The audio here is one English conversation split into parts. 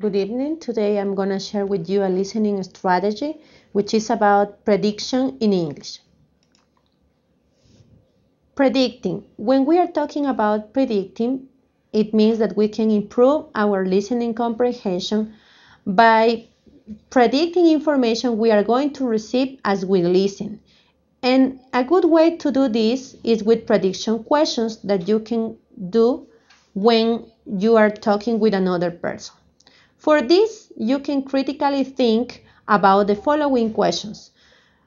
Good evening. Today I'm going to share with you a listening strategy which is about prediction in English. Predicting. When we are talking about predicting, it means that we can improve our listening comprehension by predicting information we are going to receive as we listen. And a good way to do this is with prediction questions that you can do when you are talking with another person. For this, you can critically think about the following questions.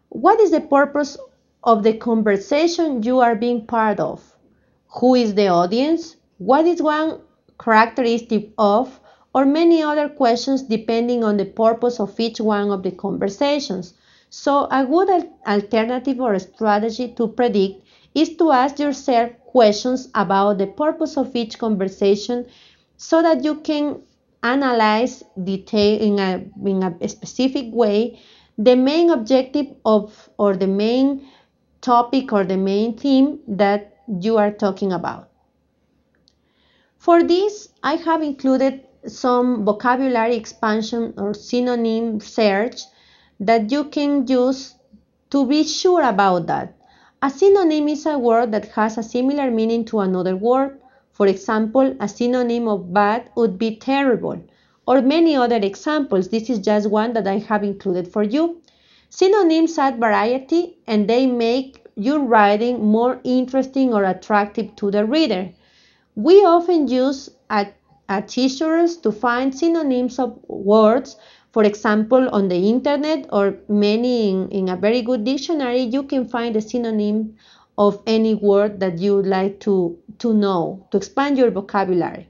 What is the purpose of the conversation you are being part of? Who is the audience? What is one characteristic of? Or many other questions depending on the purpose of each one of the conversations. So, a good alternative or strategy to predict is to ask yourself questions about the purpose of each conversation so that you can analyze detail in a, in a specific way the main objective of or the main topic or the main theme that you are talking about. For this, I have included some vocabulary expansion or synonym search that you can use to be sure about that. A synonym is a word that has a similar meaning to another word for example, a synonym of bad would be terrible, or many other examples. This is just one that I have included for you. Synonyms add variety and they make your writing more interesting or attractive to the reader. We often use adjectives to find synonyms of words. For example, on the internet or many in, in a very good dictionary, you can find a synonym of any word that you would like to, to know, to expand your vocabulary.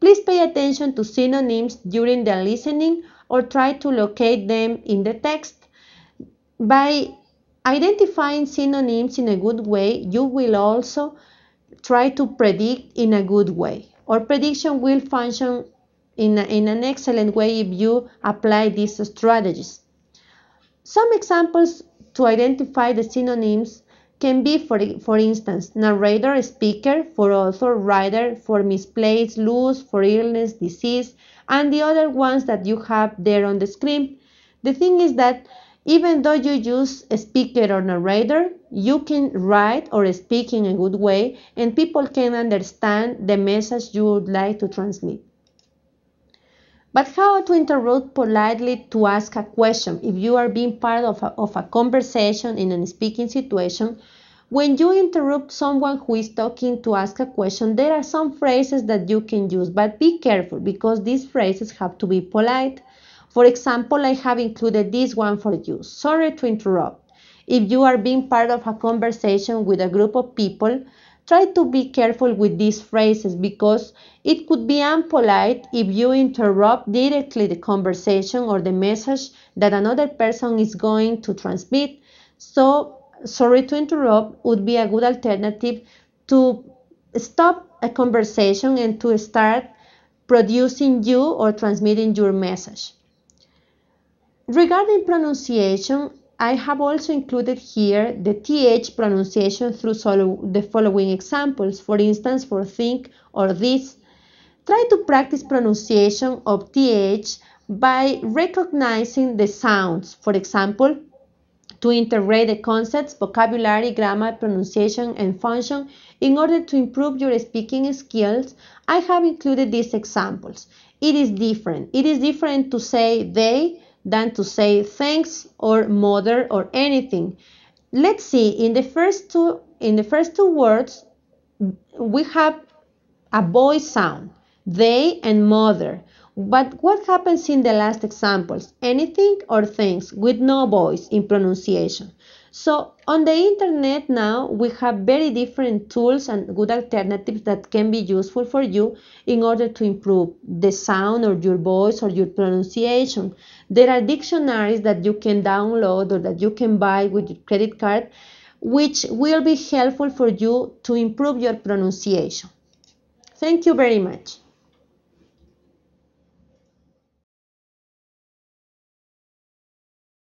Please pay attention to synonyms during the listening or try to locate them in the text. By identifying synonyms in a good way, you will also try to predict in a good way. Or prediction will function in, a, in an excellent way if you apply these strategies. Some examples to identify the synonyms can be, for, for instance, narrator, speaker, for author, writer, for misplaced, loose, for illness, disease, and the other ones that you have there on the screen. The thing is that even though you use a speaker or narrator, you can write or speak in a good way and people can understand the message you would like to transmit. But how to interrupt politely to ask a question if you are being part of a, of a conversation in a speaking situation? When you interrupt someone who is talking to ask a question, there are some phrases that you can use, but be careful because these phrases have to be polite. For example, I have included this one for you. Sorry to interrupt. If you are being part of a conversation with a group of people, Try to be careful with these phrases because it could be impolite if you interrupt directly the conversation or the message that another person is going to transmit. So, sorry to interrupt would be a good alternative to stop a conversation and to start producing you or transmitting your message. Regarding pronunciation, I have also included here the th pronunciation through the following examples. For instance, for think or this, try to practice pronunciation of th by recognizing the sounds. For example, to integrate the concepts, vocabulary, grammar, pronunciation, and function in order to improve your speaking skills, I have included these examples. It is different. It is different to say they than to say thanks or mother or anything. Let's see in the first two in the first two words we have a voice sound they and mother. But what happens in the last examples? Anything or things with no voice in pronunciation. So on the internet now we have very different tools and good alternatives that can be useful for you in order to improve the sound or your voice or your pronunciation. There are dictionaries that you can download or that you can buy with your credit card which will be helpful for you to improve your pronunciation. Thank you very much.